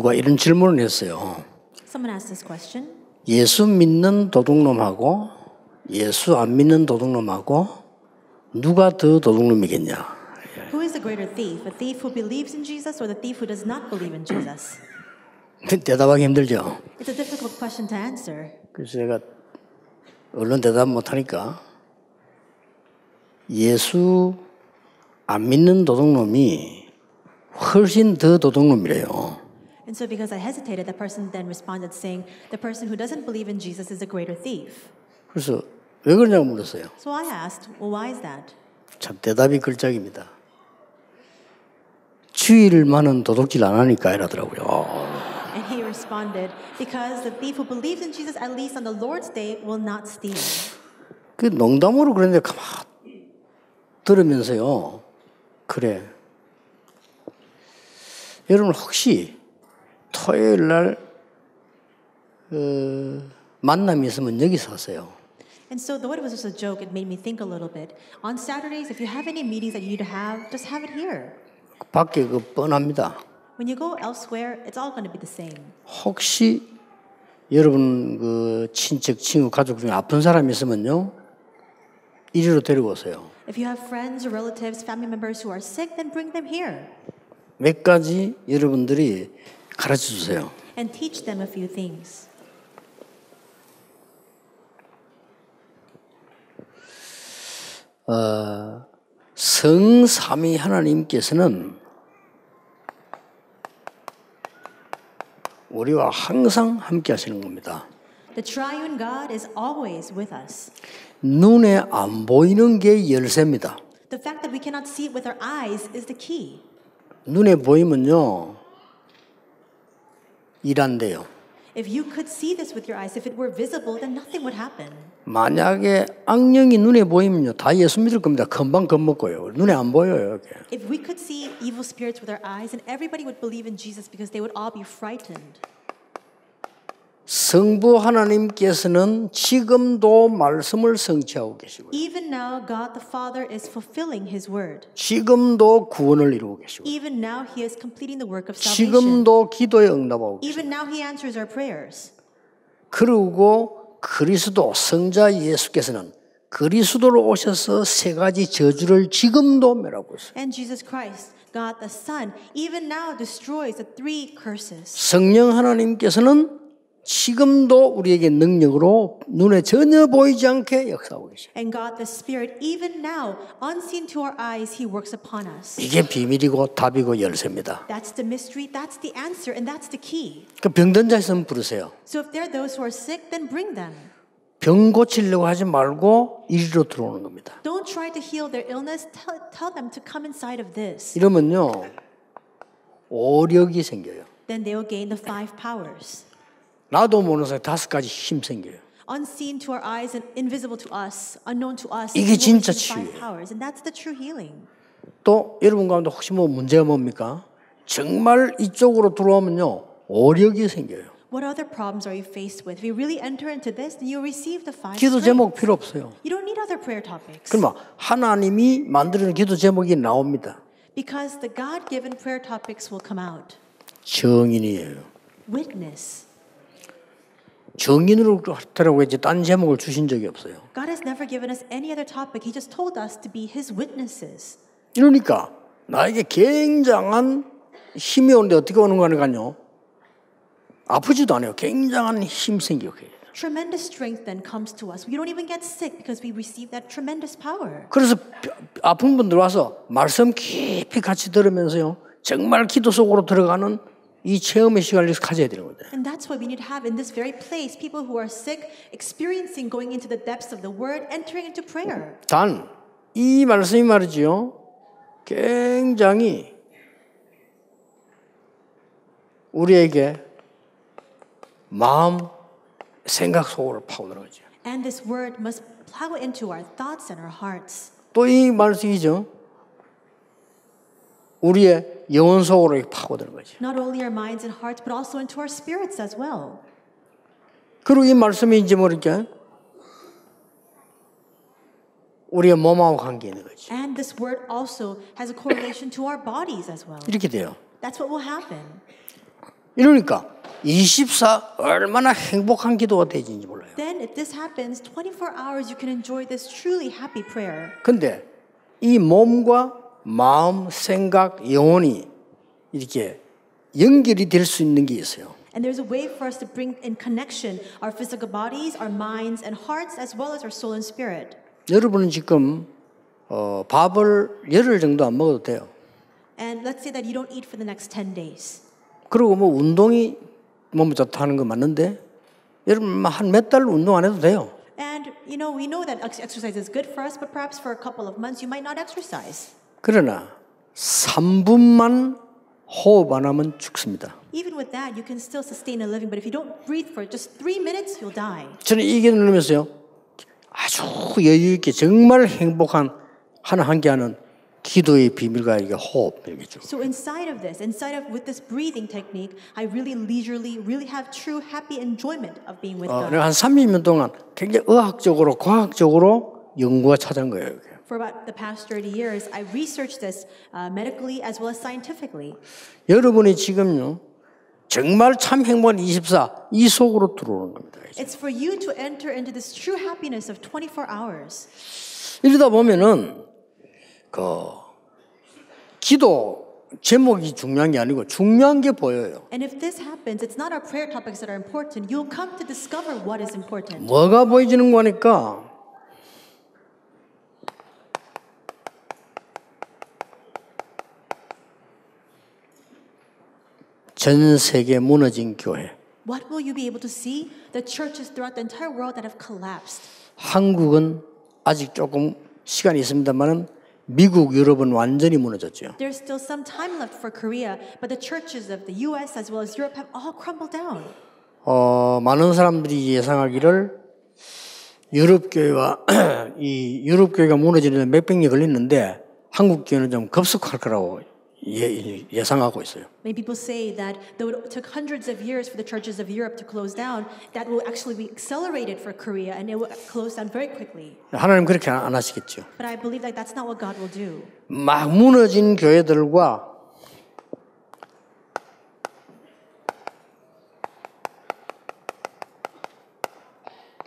누가 이런 질문을 했어요. 예수 믿는 도둑놈하고 예수 안 믿는 도둑놈하고 누가 더 도둑놈이겠냐? Who is the greater thief? A thief who believes in Jesus or the thief who does not believe in Jesus? 대답하기 힘들죠. It's a difficult question to answer. 그래서 제가 얼른 대답 못하니까 예수 안 믿는 도둑놈이 훨씬 더 도둑놈이래요. And so, because I hesitated, the person then responded saying, "The person who doesn't believe in Jesus is a greater thief." 그래서 왜 그러냐고 물었어요. So I asked, "Well, why is that?" 참 대답이 걸작입니다. 주의를 많은 도둑질 안 하니까 이러더라고요. And he responded, "Because the thief who believes in Jesus, at least on the Lord's day, will not steal." 그 농담으로 그런데 가만 들으면서요. 그래. 여러분 혹시 토요일 날 어, 만남이 있으면 여기서 하세요. And so though it was just a joke, it made me think a little bit. On Saturdays, if you have any meetings that you need to have, just have it here. 밖에 그 뻔합니다. When you go elsewhere, it's all going to be the same. 혹시 여러분 그 친척, 친구, 가족 중에 아픈 사람이 있으면요, 이리로 데려오세요. If you have friends or relatives, family members who are sick, then bring them here. 몇 가지 여러분들이 가르쳐 주세요. And teach them a few things. 어, 성삼위 하나님께서는 우리와 항상 함께 하시는 겁니다. The triune God is always with us. 눈에 안 보이는 게 열쇠입니다. The fact that we cannot see it with our eyes is the key. 눈에 보이면요. 일한대요. If you could see this with your eyes, if it were visible, then nothing would happen. 만약에 악령이 눈에 보이면요, 다 예수 믿을 겁니다. 금방 겁먹고요. 눈에 안 보여요. If we could see evil spirits with our eyes, and everybody would believe in Jesus because they would all be frightened. 성부 하나님께서는 지금도 말씀을 성취하고 계시고 Even now God the Father is fulfilling his word. 지금도 구원을 이루고 계시고 Even now he is completing the work of salvation. 지금도 기도에 응답하고 계시고 Even now he answers our prayers. 그리고 그리스도 성자 예수께서는 그리스도로 오셔서 세 가지 저주를 지금도 멸하고 있어요. And Jesus Christ God the Son even now destroys the three curses. 성령 하나님께서는 지금도 우리에게 능력으로 눈에 전혀 보이지 않게 역사하고 계세요. And God the Spirit even now unseen to our eyes he works upon us. 이게 비밀이고 답이고 열쇠입니다. That's the mystery, that's the answer and that's the key. 그 병든 자 있으면 부르세요. So if there are those who are sick then bring them. 병 고치려고 하지 말고 이리로 들어오는 겁니다. Don't try to heal their illness. Tell, tell them to come inside of this. 이러면요. 오력이 생겨요. Then they will gain the five powers. 나도 모르는 사이 다섯 가지 힘 생겨요. Unseen to our eyes and invisible to us, unknown to us. 이게 진짜 치유예요. Powers, and that's the true healing. 또 여러분 가운데 혹시 뭐 문제가 뭡니까? 정말 이쪽으로 들어오면요 어려움이 생겨요. What other problems are you faced with? If you really enter into this, then you receive the five. 기도 제목 필요 없어요. You don't need other prayer topics. 그러면 하나님이 만드는 기도 제목이 나옵니다. Because the God-given prayer topics will come out. 증인이에요. Witness. 정인으로 하라고 이제 딴 제목을 주신 적이 없어요. God has never given us any other topic. He just told us to be His witnesses. 이러니까 나에게 굉장한 힘이 오는데 어떻게 오는 거냐요? 아프지도 않아요. 굉장한 힘 생기고. Tremendous strength then comes to us. We don't even get sick because we receive that tremendous power. 그래서 아픈 분들 와서 말씀 깊이 같이 들으면서요. 정말 기도 속으로 들어가는 이 체험의 시간을 계속 가져야 되는 거죠. And that's what we need to have in this very place. People who are sick, experiencing going into the depths of the Word, entering into prayer. 단이 말씀이 말이지요, 굉장히 우리에게 마음, 생각 속으로 파고들어가죠. And this word must plow into our thoughts and our hearts. 또이 말씀이죠. 우리의 영혼 속으로 파고드는 거죠. Not only our minds and hearts, but also into our spirits as well. 그리고 이 말씀이 이제 모르니까 우리의 몸하고 관계 있는 거죠. And this word also has a correlation to our bodies as well. 이렇게 돼요. That's what will happen. 이러니까 24 얼마나 행복한 기도가 되는지 몰라요. Then if this happens 24 hours you can enjoy this truly happy prayer. 근데 이 몸과 마음, 생각, 영혼이 이렇게 연결이 될 수 있는 게 있어요. And there's a way for us to bring in connection our physical bodies, our minds and hearts as well as our soul and spirit. 여러분은 지금 어, 밥을 열흘 정도 안 먹어도 돼요. And let's say that you don't eat for the next 10 days. 그리고 뭐 운동이 몸에 좋다는 거 맞는데 여러분 한몇 달 운동 안 해도 돼요. And you know we know that exercise is good for us, but perhaps for a couple of months you might not exercise. 그러나 3분만 호흡 안 하면 죽습니다. Even with that, you can still sustain a living, but if you don't breathe for just three minutes, you'll die. 저는 이 개념을 누면서요 아주 여유 있게 정말 행복한 하나 함께하는 기도의 비밀과 이게 호흡입니다. So inside of this, inside of with this breathing technique, I really leisurely, really have true happy enjoyment of being with 어, God. 한 30년 동안 굉장히 의학적으로, 과학적으로 연구가 찾은 거예요. for about the past 30 years, I researched this uh, medically as well as scientifically. 여러분이 지금요. 정말 참 행복한 24, 이 속으로 들어오는 겁니다. It's for you to enter into this true happiness of 24 hours. 이러다 보면은 그 기도 제목이 중요한 게 아니고 중요한 게 보여요. And if this happens, it's not our prayer topics that are important. You'll come to discover what is important. 뭐가 보여지는 거니까 전 세계 무너진 교회. What will you be able to see? The churches throughout the entire world that have collapsed. 한국은 아직 조금 시간이 있습니다만은 미국, 유럽은 완전히 무너졌죠. There's still some time left for Korea, but the churches of the U.S. as well as Europe have all crumbled down. 어, 많은 사람들이 예상하기를 유럽 교회와 이 유럽 교회가 무너지는 몇백 년 걸리는데 한국 교회는 좀 급속할 거라고 예, 예상하고 있어요. Many people say that though it took hundreds of years for the churches of Europe to close down, that will actually be accelerated for Korea and it will close down very quickly. 하나님 그렇게 안 하시겠죠. But I believe that that's not what God will do. 막 무너진 교회들과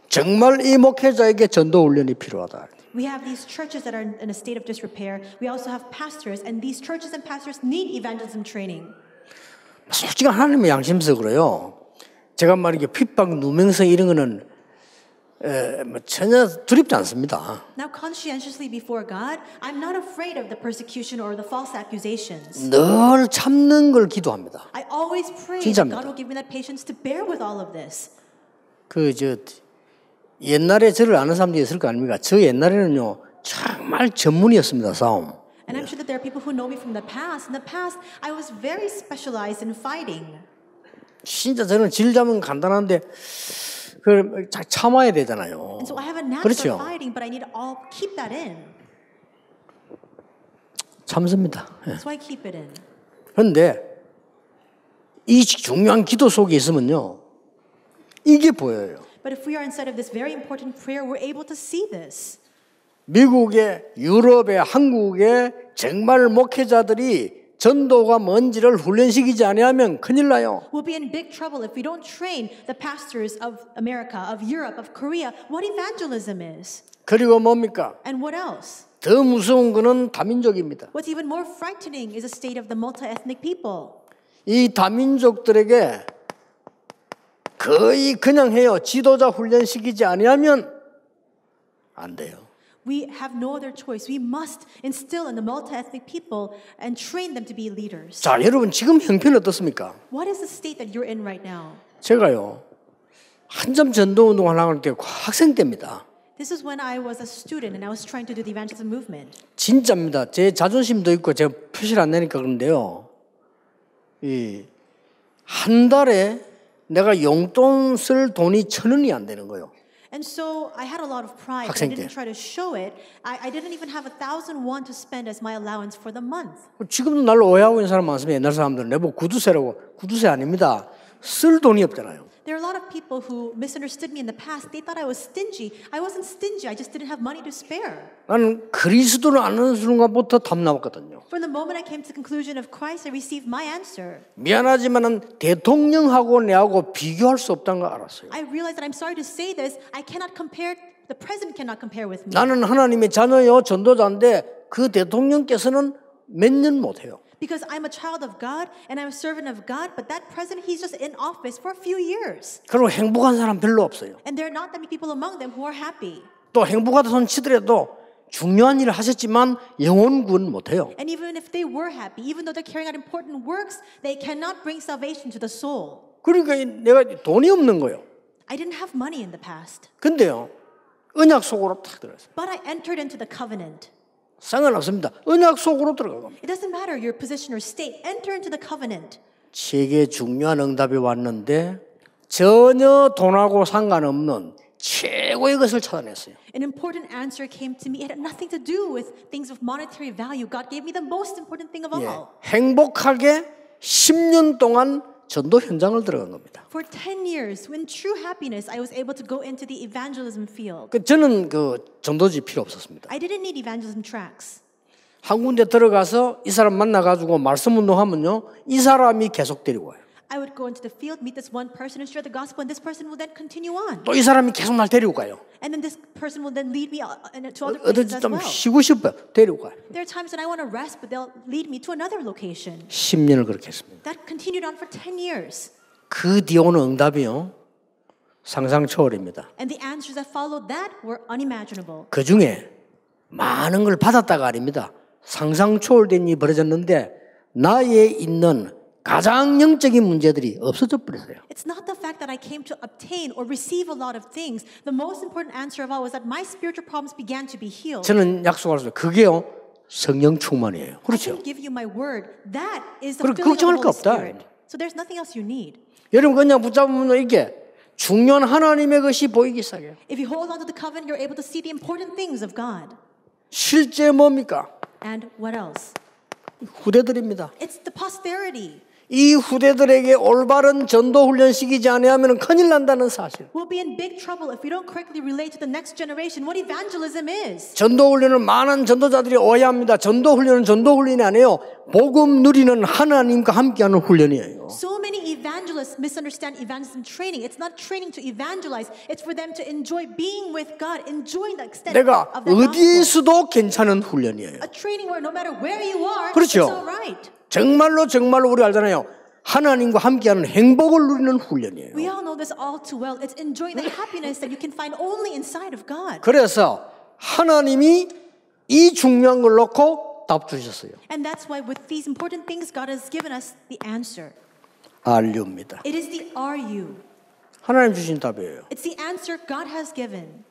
정말 이 목회자에게 전도 훈련이 필요하다. We have these churches that are in a state of disrepair. We also have pastors, and these churches and pastors need evangelism training. 솔직히 하나님의 양심서 그래요. 제가 말한 게 핍박, 누명성 이런 거는 에, 전혀 두렵지 않습니다. Now conscientiously before God, I'm not afraid of the persecution or the false accusations. 늘 참는 걸 기도합니다. I always pray 진짜입니다. God will give me that patience to bear with all of this. 그저 옛날에 저를 아는 사람들이 있을 거 아닙니까? 저 옛날에는요 정말 전문이었습니다 싸움. And I'm sure that there are people who know me from the past. In the past, I was very specialized in fighting. 진짜 저는 질자면 간단한데 그걸 참아야 되잖아요. And so I have a knack 그렇죠. for fighting, but I need to all keep that in. 참습니다. 예. So I keep it in. 그런데 이 중요한 기도 속에 있으면요 이게 보여요. But if we are inside of this very important prayer, we're able to see this. 미국의 유럽의 한국의 정말 목회자들이 전도가 뭔지를 훈련시키지 않으면 큰일 나요. We'll be in big trouble if we don't train the pastors of America, of Europe, of Korea what evangelism is. 그리고 뭡니까? And what else? 더 무서운 거는 다민족입니다. What's even more frightening is the state of the multi-ethnic people. 이 다민족들에게 거의 그냥 해요. 지도자 훈련 시키지 아니하면 안 돼요. We have no other choice. We must instill in the multi-ethnic people and train them to be leaders. 자, 여러분 지금 형편 어떻습니까? What is the state that you're in right now? 제가요. 한 점 전도 운동 하려고 할때 학생 때입니다. This is when I was a student and I was trying to do the evangelism movement. 진짜입니다. 제 자존심도 있고 제가 표시를 안 내니까 그런데요. 이 한 달에 내가 용돈 쓸 돈이 천 원이 안 되는 거예요. And so I had a lot of pride. I didn't try to show it. I, I didn't even have a thousand won to spend as my allowance for the month. 지금도 날 오해하고 있는 사람 많습니다. 옛날 사람들은 내뭐 구두쇠라고 구두쇠 아닙니다. 쓸 돈이 없잖아요. There are a lot of people who misunderstood me in the past. They thought I was stingy. I wasn't stingy. I just didn't have money to spare. 나는 그리스도를 아는 순간부터 답 나왔거든요. From the moment I came to the conclusion of Christ, I received my answer. 미안하지만은 대통령하고 내하고 비교할 수 없다는 걸 알았어요. I realized that I'm sorry to say this. I cannot compare. The president cannot compare with me. 나는 하나님의 자녀요 전도자인데 그 대통령께서는 몇 년 못해요. because I'm a child of God and I'm a servant of God, but that president he's just in office for a few years. 그리고 행복한 사람 별로 없어요. And there are not that many people among them who are happy. 또 행복하다선 치더라도 중요한 일을 하셨지만 영원군 못해요. And even if they were happy, even though they're carrying out important works, they cannot bring salvation to the soul. 그러니까 내가 돈이 없는 거예요. I didn't have money in the past. 근데요, 언약 속으로 탁 들어왔어요. But I entered into the covenant. 상관없습니다. 언약 속으로 들어가고. It doesn't matter your position or state. Enter into the covenant. 제게 중요한 응답이 왔는데 전혀 돈하고 상관없는 최고의 것을 찾아냈어요. An important answer came to me. It had nothing to do with things of monetary value. God gave me the most important thing of all. 예, 행복하게 10년 동안 전도 현장을 들어간 겁니다. For 10 years, when true happiness, I was able to go into the evangelism field. 그 저는 그 전도지 필요 없었습니다. I didn't need evangelism tracks. 한 군데 들어가서 이 사람 만나가지고 말씀 운동하면요, 이 사람이 계속 데리고 와요. I would go into the field, meet this one person and share the gospel, and this person will then continue on. 또 이 사람이 계속 날 데리고 가요. And then this person will then lead me to other places as 좀 well. 쉬고 싶어 데리고 가. There are times when I want to rest, but they'll lead me to another location. 10년을 그렇게 했습니다. That continued on for 10 years. 그 뒤에 오는 응답이요 상상 초월입니다. And the answers that followed that were unimaginable. 그 중에 많은 걸 받았다가 아닙니다. 상상 초월된 일이 벌어졌는데 나에 있는 가장 영적인 문제들이 없어져 버렸어요. It's not the fact that I came to obtain or receive a lot of things. The most important answer of all was that my spiritual problems began to be healed. 저는 약속할 수 그게요. 성령 충만이에요. 그렇죠. I can give you my word. That is the filling of the Holy Spirit. So there's nothing else you need. 여러분 그냥 붙잡으면 이게 중요한 하나님의 것이 보이기 시작해요. If you hold on to the covenant, you're able to see the important things of God. 실제 뭡니까? And what else? 후대들입니다. It's the posterity. 이 후대들에게 올바른 전도 훈련시키지 않으면 큰일 난다는 사실. We'll be in big trouble if we don't correctly relate to the next generation what evangelism is. 전도 훈련은 많은 전도자들이 오해합니다. 전도 훈련은 전도 훈련이 아니에요. 복음 누리는 하나님과 함께하는 훈련이에요. So many evangelists misunderstand evangelism training. It's not training to evangelize. It's for them to enjoy being with God, enjoying the extent of the 내가 어디에서도 괜찮은 훈련이에요. A training where no matter where you are, 그렇죠. it's all right. 정말로 정말로 우리 알잖아요. 하나님과 함께하는 행복을 누리는 훈련이에요. We all know this all too well. It's enjoying the happiness that you can find only inside of God. 그래서 하나님이 이 중요한 걸 놓고 답 주셨어요. And that's why with these important things God has given us the answer. RU입니다. It is the RU. 하나님 주신 답이에요. It's the answer God has given.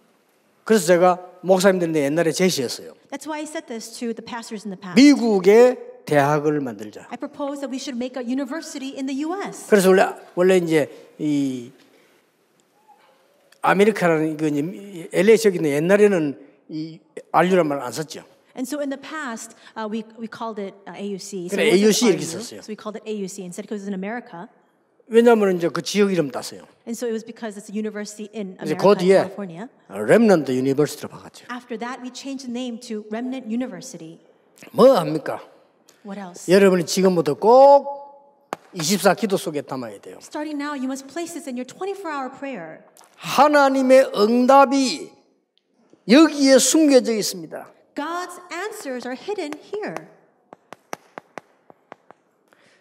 그래서 제가 목사님들한테 옛날에 제시했어요. That's why I said this to the pastors in the past. 미국의 대학을 만들자. I propose that we should make a university in the US. 그래서 원래 원래 이제 이 아메리카라는 그 LA 지역에 있는 옛날에는 이 RU란 말안 썼죠. And so in the past, uh, we, we called it uh, AUC. So 그래, AUC 이렇게 썼어요. So we called it AUC instead because it was in America. 왜냐하면 이제 그 지역 이름 땄어요. And so it was because it's a university in America, 이제 그 뒤에 California. Remnant University로 바꿨죠. After that, we changed the name to Remnant University. 뭐 합니까? What else? 여러분이 지금부터 꼭24 기도 속에 담아야 돼요. Starting now, you must place this in your 24-hour prayer. 하나님의 응답이 여기에 숨겨져 있습니다. God's answers are hidden here.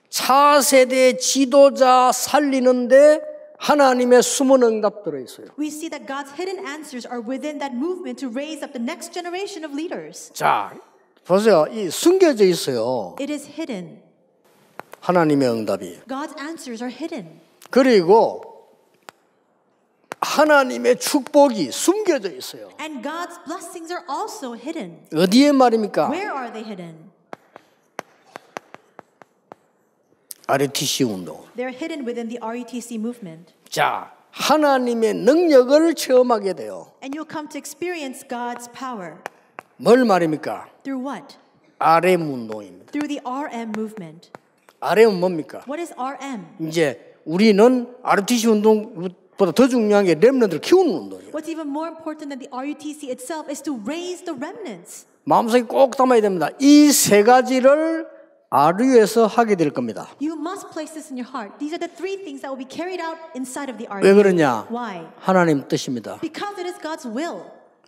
차세대 지도자 살리는데 하나님의 숨은 응답 들어 있어요. We see that God's hidden answers are within that movement to raise up the next generation of leaders. 자, 보세요. 이 숨겨져 있어요. It is hidden. 하나님의 응답이. God's answers are hidden. 그리고 하나님의 축복이 숨겨져 있어요. And God's blessings are also hidden. 어디에 말입니까? Where are they hidden? RUTC 운동. They're hidden within the RUTC movement. 자, 하나님의 능력을 체험하게 돼요. And you'll come to experience God's power. 뭘 말입니까? Through what? RM 운동입니다. Through the RM movement. RM은 뭡니까? What is RM? 이제 우리는 RTC 운동 보다 더 중요한 게 렘넌트를 키우는 운동이에요. What's even more important than the RUTC itself is to raise the remnants. 마음속에 꼭 담아야 됩니다. 이 세 가지를 RU에서 하게 될 겁니다. You must place this in your heart. These are the three things that will be carried out inside of the RU. 왜 그러냐? Why? 하나님 뜻입니다. Because it is God's will.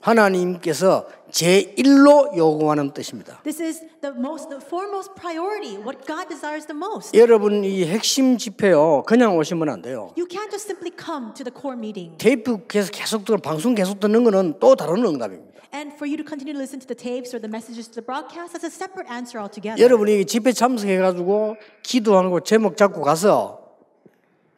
하나님께서 제1로 요구하는 뜻입니다. This is the most the foremost priority what God desires the most. 여러분 이 핵심 집회요. 그냥 오시면 안 돼요. You can't just simply come to the core meeting. 테이프 계속 계속 듣는 방송 계속 듣는 거는 또 다른 응답입니다. And for you to continue to listen to the tapes or the messages to the broadcast that's a separate answer altogether. 여러분이 집회 참석해 가지고 기도하고 제목 잡고 가서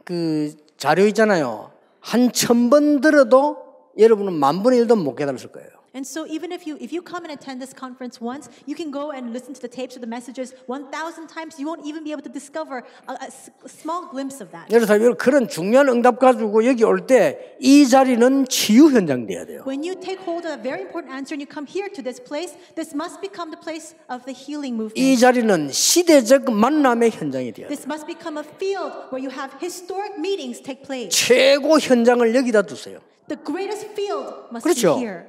그 자료 있잖아요. 한천번 들어도 여러분은 만 분의 일도 못 깨달았을 거예요. And so even if you if you come and attend this conference once, you can go and listen to the tapes or the messages 1,000 times. You won't even be able to discover a, a small glimpse of that. 여러분 그런 중요한 응답 가지고 여기 올 때 이 자리는 치유 현장 돼야 돼요. When you take hold of a very important answer and you come here to this place, this must become the place of the healing movement. 이 자리는 시대적 만남의 현장이 돼야 돼요. This must become a field where you have historic meetings take place. 최고 현장을 여기다 두세요. The greatest field must 그렇죠. be here.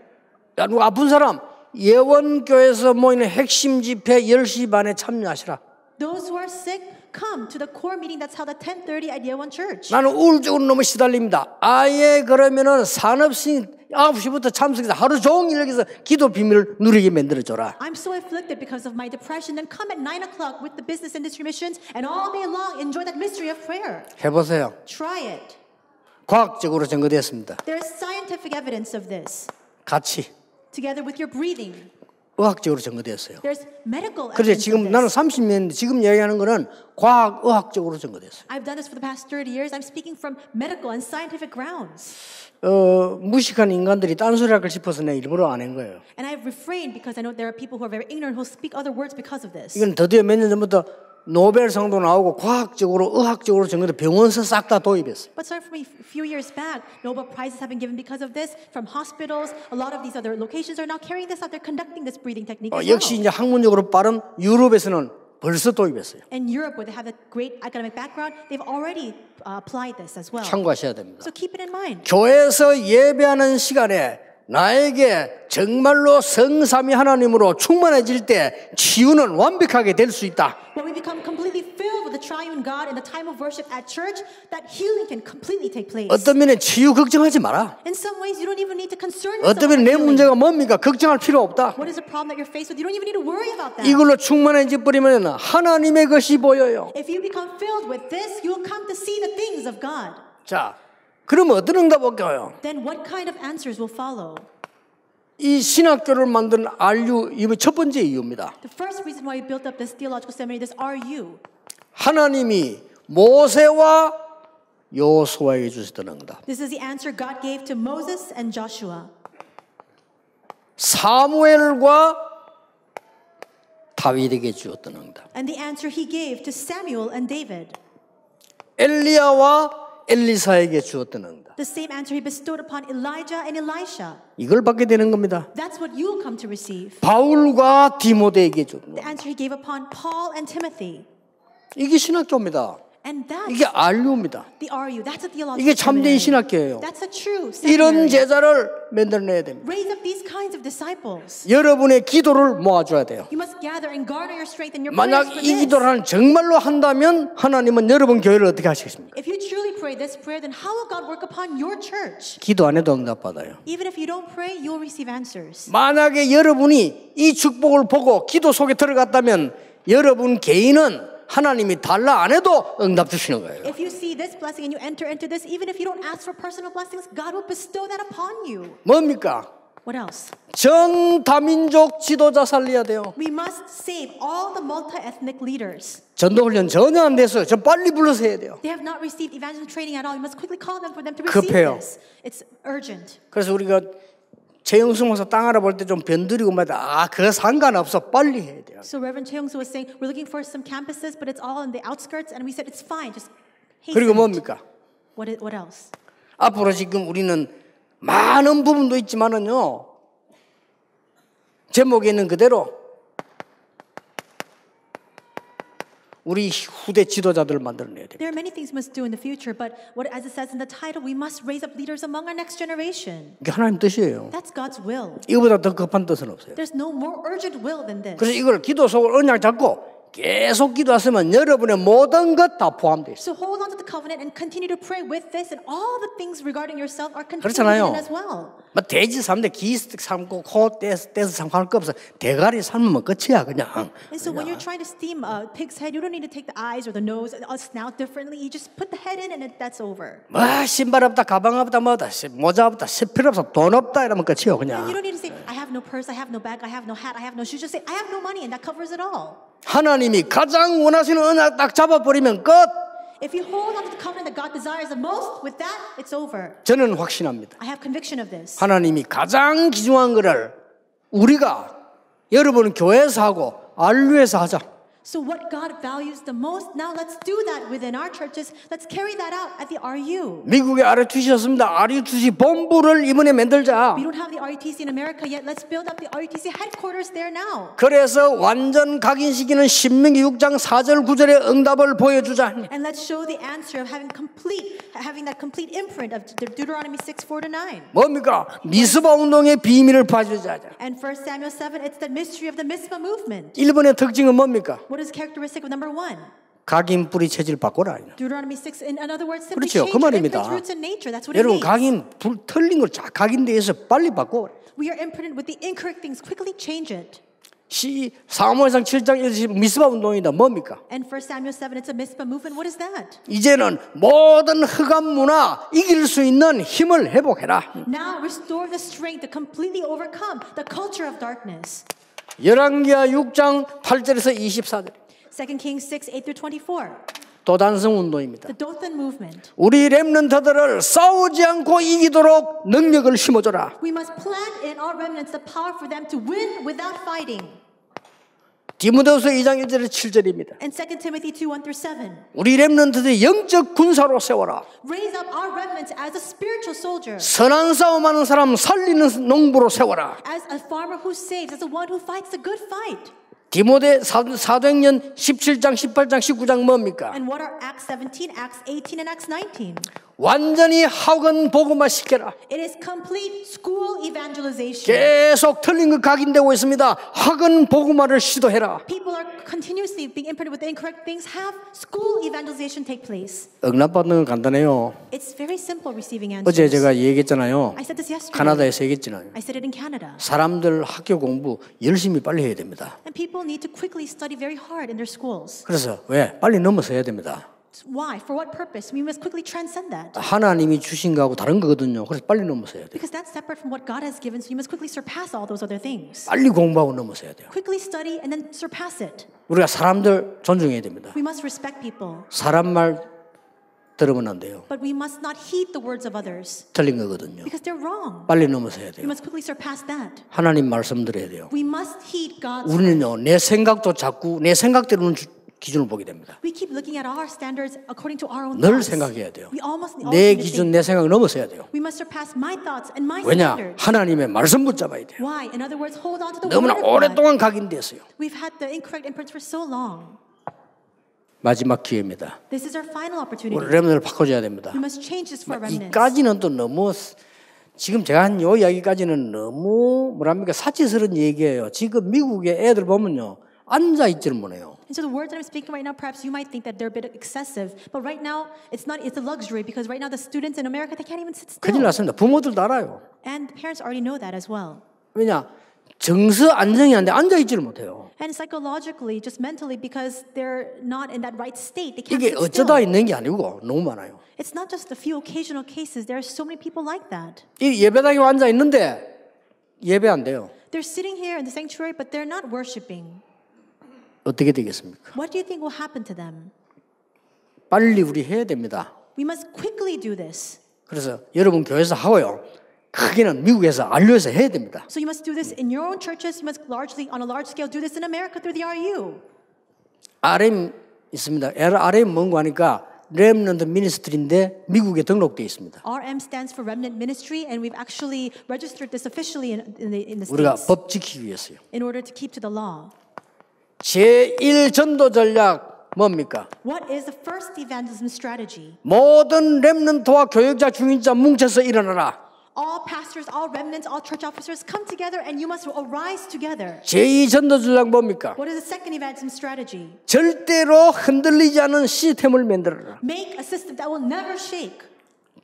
아픈 사람 예원교에서 모이는 핵심 집회 10시 반에 참여하시라. Those who are sick come to the core meeting that's held at 10:30 at Yeowon Church. 나는 우울증으로 너무 시달립니다. 아예 그러면은 산업신 9시부터 참석해서 하루 종일 여기서 기도 비밀을 누리게 만들어 줘라. I'm so afflicted because of my depression. Then come at 9 o'clock with the business industry missions and all day long enjoy that mystery of prayer. 해 보세요. Try it. 과학적으로 증거되었습니다. There's scientific evidence of this. 같이. Together with your breathing. 의학적으로 증거되었어요. 그런데 지금 나는 30년 지금 얘기하는 거는 과학 의학적으로 증거됐어요. I've done this for the past 30 years. I'm speaking from medical and scientific grounds. 어, 무식한 인간들이 딴소리 할걸 싶어서 내 일부러 안한 거예요. And I've refrained because I know there are people who are very ignorant who speak other words because of this. 이건 드디어 몇 년 전부터 노벨상도 나오고 과학적으로 의학적으로 정해도 병원에서 싹 다 도입했어요. But start from a few years back, Nobel prizes have been given because of this from hospitals. A lot of these other locations are now carrying this out. They're conducting this breathing technique. 어, 역시 이제 학문적으로 빠른 유럽에서는 벌써 도입했어요. In Europe, where they have a great academic background, they've already applied this as well. 참고하셔야 됩니다. So keep it in mind. 교회에서 예배하는 시간에 나에게 정말로 성삼위 하나님으로 충만해질 때 치유는 완벽하게 될 수 있다. When we become completely filled with the triune God in the time of worship at church, that healing can completely take place. 어떤 면에 치유 걱정하지 마라. In some ways, you don't even need to concern yourself. 어떤 면에 내 문제가 뭡니까 걱정할 필요 없다. What is the problem that you're faced with? You don't even need to worry about that. 이걸로 충만해지 버리면 하나님의 것이 보여요. If you become filled with this, you will come to see the things of God. 자. 그럼 어떤 응답이 껴요? Then what kind of answers will follow? 이 신학교를 만든 RU 이번 첫 번째 이유입니다. The first reason why we built up this theological seminary, this RU. 하나님이 모세와 여호수아에게 주셨던 응답. This is the answer God gave to Moses and Joshua. 사무엘과 다윗에게 주었던 응답. And the answer he gave to Samuel and David. 엘리야와 엘리사에게 주었다는 The same answer he bestowed upon Elijah and Elisha. 이걸 받게 되는 겁니다. That's what you will come to receive. 바울과 디모데에게 줬다. The answer he gave upon Paul and Timothy. 이게 신학교입니다. 이게 알류입니다. 이게 참된 신학교예요. 이런 제자를 만들어내야 됩니다. 여러분의 기도를 모아줘야 돼요. 만약 이 기도를 정말로 한다면 하나님은 여러분 교회를 어떻게 하시겠습니까? 기도 안 해도 응답받아요. 만약에 여러분이 이 축복을 보고 기도 속에 들어갔다면 여러분 개인은 하나님이 달라 안 해도 응답 주시는 거예요. If you see this blessing and you enter into this, even if you don't ask for personal blessings, God will bestow that upon you. 뭡니까? What else? 전 다민족 지도자 살려야 돼요. We must save all the multi-ethnic leaders. 전도 훈련 전혀 안 됐어요. 저 빨리 불러서 해야 돼요. They have not received evangelism training at all. You must quickly call them for them to receive 급해요. this. It's urgent. 그래서 우리가 최영수 목사 땅 알아볼 때 좀 변두리고 말다. 아, 그거 상관없어. 빨리 해야 돼요. So Reverend Chae Young-soo was saying we're looking for some campuses but it's all in the outskirts and we said it's fine. Just hasten. 그리고 뭡니까? What what else? 앞으로 지금 우리는 많은 부분도 있지만은요. 제목에 있는 그대로 우리 후대 지도자들을 만들어내야 됩니다. There are many things we must do in the future, but what, as it says in the title, we must raise up leaders among our next generation. 이게 하나님 뜻이에요. That's God's will. 이거보다 더 급한 뜻은 없어요. There's no more urgent will than this. 그래서 이걸 기도 속을 언약 잡고 계속 기도하시면 여러분의 모든 것 다 포함돼 있어요. So hold on to the covenant and continue to pray with this, and all the things regarding yourself are contained in as well. 뭐 돼지 삶는데 기스틱 삶고 코 떼서 떼서 삶고 할거 없어. 대가리 삶으면 끝이야 그냥. And so when you're trying to steam a pig's head, you don't need to take the eyes or the nose or snout differently. You just put the head in, and it, that's over. 뭐 신발 없다, 가방 없다, 뭐다, 모자 없다, 필요 없어, 돈 없다 이러면 끝이요 그냥. And you don't need to say I have no purse, I have no bag, I have no hat, I have no shoes. Just say I have no money, and that covers it all. 하나님이 가장 원하시는 언약 딱 잡아버리면 끝. If you hold on to the covenant that God desires the most, with that, it's over. 저는 확신합니다. I have conviction of this. 하나님이 가장 귀중한 것을 우리가 여러분 교회에서 하고 안류에서 하자. So, what God values the most, now let's do that within our churches. Let's carry that out at the RU. 미국의 RUTC였습니다. RUTC 본부를 이번에 만들자. We don't have the RUTC in America yet. Let's build up the RUTC headquarters there now. 그래서 완전 각인시키는 신명기 6장 4절 9절의 응답을 보여주자. And let's show the answer of having complete, having that complete imprint of Deuteronomy 6, 4 to 9. 뭡니까? 미스바 운동의 비밀을 파주자. And 1 Samuel 7, it's the mystery of the Mizpah movement. 일본의 특징은 뭡니까? What is the characteristic of number one? 각인 뿌리 체질 바꿔라. 그렇죠. 그 말입니다. 여러분 각인 불, 틀린 걸 각인돼서 빨리 바꿔. We are imprinted with the incorrect things. Quickly change it. 시 사무엘상 7장 1절 미스바 운동이다 뭡니까? And 1 Samuel 7 it's a Mizpah movement. What is that? 이제는 모든 흑암 문화 이길 수 있는 힘을 회복해라. Now restore the strength to completely overcome the culture of darkness. 열왕기하 6장 8절에서 24절. 2 Kings 6, 8 24. 도단성 운동입니다. 우리 렘넌트들을 싸우지 않고 이기도록 능력을 심어줘라. We must plant in our remnants the power for them to win without fighting. 디모데후서 2장 1절에서 7절입니다. And 2 Timothy 2:1 7. 우리 렘넌트들 영적 군사로 세워라. Raise up our remnant as a spiritual soldier. 선한 싸움하는 사람 살리는 농부로 세워라. As a farmer who saves, as the one who fights the good fight. 디모데 사도행전 17장, 18장, 19장 뭡니까? And what are Acts 17, Acts 18 and Acts 19? 완전히 학원 복음화 시켜라. It is complete school evangelization. 계속 틀린 것 각인되고 있습니다. 학원 복음화를 시도해라. People are continuously being imprinted with incorrect things. Have school evangelization take place. 응답받는 건 간단해요. It's very simple receiving answers. 어제 제가 얘기했잖아요. I said this yesterday. 카나다에서 얘기했잖아요. I said it in Canada. 사람들 학교 공부 열심히 빨리 해야 됩니다. And people need to quickly study very hard in their schools. 그래서 왜 빨리 넘어서야 됩니다. Why? For what purpose? We must quickly transcend that. 하나님이 주신 거하고 다른 거거든요. 그래서 빨리 넘어서야 돼요. Because that's separate from what God has given, so you must quickly surpass all those other things. 빨리 공부하고 넘어서야 돼요. Quickly study and then surpass it. 우리가 사람들 존중해야 됩니다. We must respect people. 사람 말 들으면 안 돼요. But we must not heed the words of others. 틀린 거거든요. Because they're wrong. 빨리 넘어서야 돼요. We must quickly surpass that. 하나님 말씀 들어야 돼요. We must heed God's. 우리는요 내 생각도 자꾸 내 생각대로는 기준을 보게 됩니다. 늘 생각해야 돼요. 내 기준, 내 생각을 넘어서야 돼요. 왜냐? 하나님의 말씀 붙잡아야 돼요. 너무나 오랫동안 각인됐어요. 마지막 기회입니다. 우리 렘넌을 바꿔줘야 됩니다. 이까지는 또 너무 지금 제가 한 요 이야기까지는 너무 뭐랍니까 사치스러운 얘기예요. 지금 미국의 애들 보면요 앉아 있지를 못해요. And so the words that I'm speaking right now, perhaps you might think that they're a bit excessive, but right now it's not. It's a luxury because right now the students in America they can't even sit still. 큰일 났습니다. 알아요. And parents already know that as well. 왜냐? 정서 안정이 안돼 앉아 있지를 못해요. And psychologically, just mentally, because they're not in that right state, they can't 이게 어쩌다 still. 있는 게 아니고 너무 많아요. It's not just a few occasional cases. There are so many people like that. 이 예배당에 앉아 있는데 예배 안 돼요. They're sitting here in the sanctuary, but they're not worshiping. 어떻게 되겠습니까? What do you think will happen to them? 빨리 우리 해야 됩니다. We must quickly do this. 그래서 여러분 교회에서 하고요. 크게는 미국에서 알료에서 해야 됩니다. So you must do this in your own churches. You must largely on a large scale do this in America through the RU. RM 있습니다. RM 뭔가 하니까 Remnant Ministry인데 미국에 등록돼 있습니다. RM stands for Remnant Ministry, and we've actually registered this officially in, in the in the states. 우리가 법 지키기 위해서요. In order to keep to the law. 제1전도 전략 뭡니까? What is the first evangelism strategy? 모든 렘넌트와 교역자 중인자 뭉쳐서 일어나라. All pastors, all remnants, all church officers come together and you must arise together. 제2 전도 전략 뭡니까? What is the second evangelism strategy? 절대로 흔들리지 않은 시스템을 만들어라. Make a system that will never shake.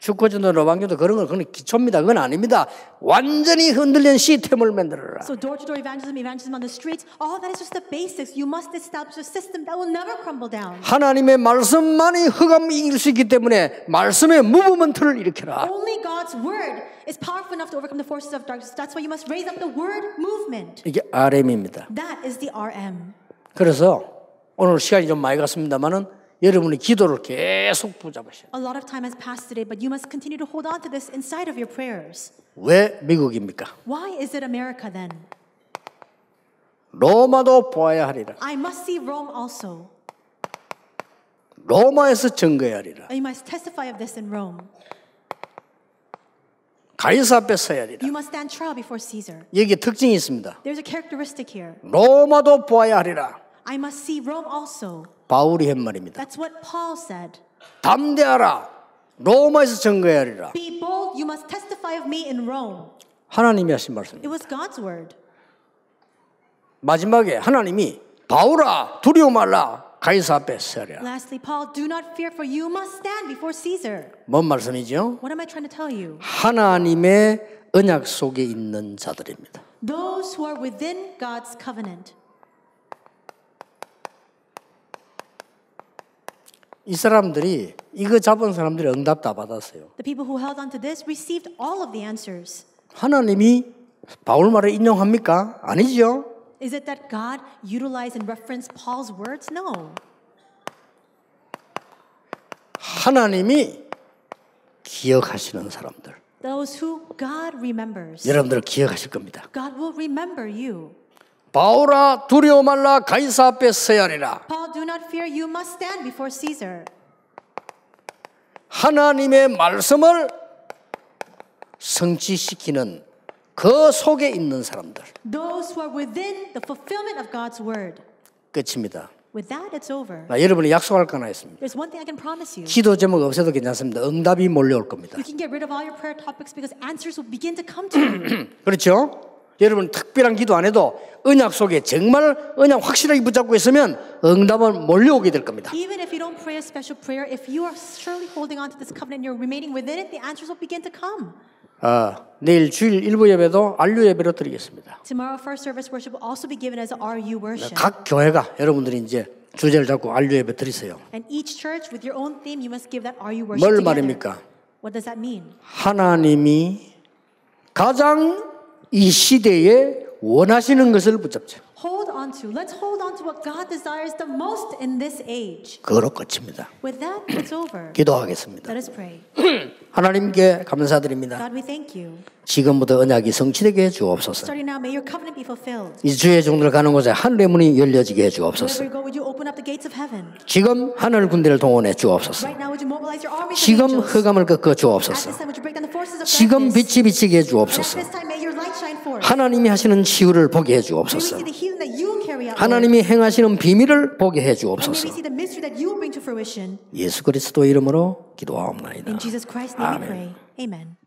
주거전도 로방교도 그런 건 그건 기초입니다. 그건 아닙니다. 완전히 흔들린 시스템을 만들어라. So door-to-door evangelism, evangelism on the streets, all that is just the basics. You must establish a system that will never crumble down. 하나님의 말씀만이 흑암일 수 있기 때문에 말씀의 무브먼트를 일으켜라. Only God's word is powerful enough to overcome the forces of darkness. That's why you must raise up the word movement. 이게 RM입니다. That is the RM. 그래서 오늘 시간이 좀 많이 갔습니다만은. 여러분의 기도를 계속 붙잡으셔야 A lot of time has passed today, but you must continue to hold on to this inside of your prayers. 왜 미국입니까? Why is it America then? 로마도 보아야 하리라. I must see Rome also. 로마에서 증거하리라. You must testify of this in Rome. 가이사 앞에 서야 하리라. You must stand trial before Caesar. 여기 특징이 있습니다. There's a characteristic here. 로마도 보아야 하리라. I must see Rome also. 바울이 한 말입니다. That's what Paul said. 담대하라. 로마에서 증거하리라. Be bold, you must testify of me in Rome. 하나님이 하신 말씀입니다. It was God's word. 마지막에 하나님이 바울아 두려워 말라 가이사 앞에 서라. Lastly, Paul, do not fear, for you must stand before Caesar. 뭔 말씀이죠? What am I trying to tell you? 하나님의 언약 속에 있는 자들입니다. Those who are within God's covenant. 이 사람들이 이거 잡은 사람들이 응답 다 받았어요. The people who held on to this received all of the answers. 하나님이 바울 말을 인용합니까? 아니죠. Is it that God utilized and referenced Paul's words? No. 하나님이 기억하시는 사람들. Those who God remembers. 여러분들 기억하실 겁니다. God will remember you. 바울아 두려워 말라 가이사 앞에 서야리라. do not fear. You must stand before Caesar. 하나님의 말씀을 성취시키는 그 속에 있는 사람들. Those who are within the fulfillment of God's word. 끝입니다. With that, it's over. 나 여러분이 약속할 거 하나 있습니다. There's one thing I can promise you. 기도 제목 없애도 괜찮습니다. 응답이 몰려올 겁니다. You can get rid of all your prayer topics because answers will begin to come to you. 그렇죠? 여러분 특별한 기도 안 해도 언약 속에 정말 언약 확실하게 붙잡고 있으면 응답은 몰려오게 될 겁니다. Even if you don't pray a special prayer, if you are surely holding on to this covenant, you're remaining within it, the answers will begin to come. 어, 내일 주일 일부 예배도 안류 예배로 드리겠습니다. Tomorrow first service worship will also be given as RU worship. 각 교회가 여러분들이 이제 주제를 잡고 안류 예배 드리세요. And each church with your own theme, you must give that RU worship. 뭘 together. 말입니까? What does that mean? 하나님이 가장 이 시대에 원하시는 것을 붙잡자. Hold on to. Let's hold on to what God desires the most in this age. 그로 끝입니다. With that, it's over. 기도하겠습니다. Let us pray. 하나님께 감사드립니다. God, we thank you. 지금부터 언약이 성취되게 해 주옵소서. Starting now, may your covenant be fulfilled. 이 주의 종들 가는 곳에 하늘의 문이 열려지게 해 주옵소서. Wherever you go, would you open up the gates of heaven? 지금 하늘 군대를 동원해 주옵소서. Right now, would you mobilize your armies of angels? 지금 흑암을 꺾어 주옵소서. At this time, would you break down the forces of darkness? 지금 빛이 비치게 해 주옵소서. At this time, may your 하나님이 하시는 치유를 보게 해 주옵소서. 하나님이 행하시는 비밀을 보게 해 주옵소서. 예수 그리스도 이름으로 기도하옵나이다. 아멘.